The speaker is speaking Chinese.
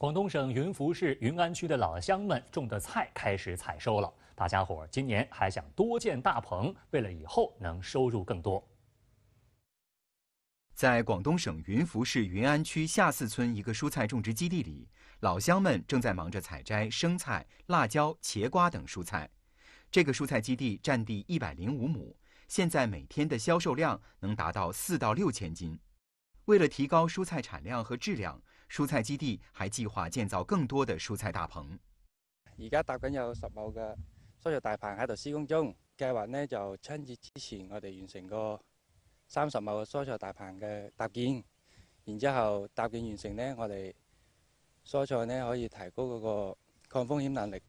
广东省云浮市云安区的老乡们种的菜开始采收了，大家伙儿今年还想多建大棚，为了以后能收入更多。在广东省云浮市云安区下寺村一个蔬菜种植基地里，老乡们正在忙着采摘生菜、辣椒、茄瓜等蔬菜。这个蔬菜基地占地一百零五亩，现在每天的销售量能达到四到六千斤。为了提高蔬菜产量和质量。蔬菜基地还计划建造更多的蔬菜大棚。而家搭紧有十亩嘅蔬菜大棚喺度施工中，计划呢就春节之前我哋完成个三十亩嘅蔬菜大棚嘅搭建。然之后搭建完成呢，我哋蔬菜呢可以提高嗰个抗风险能力。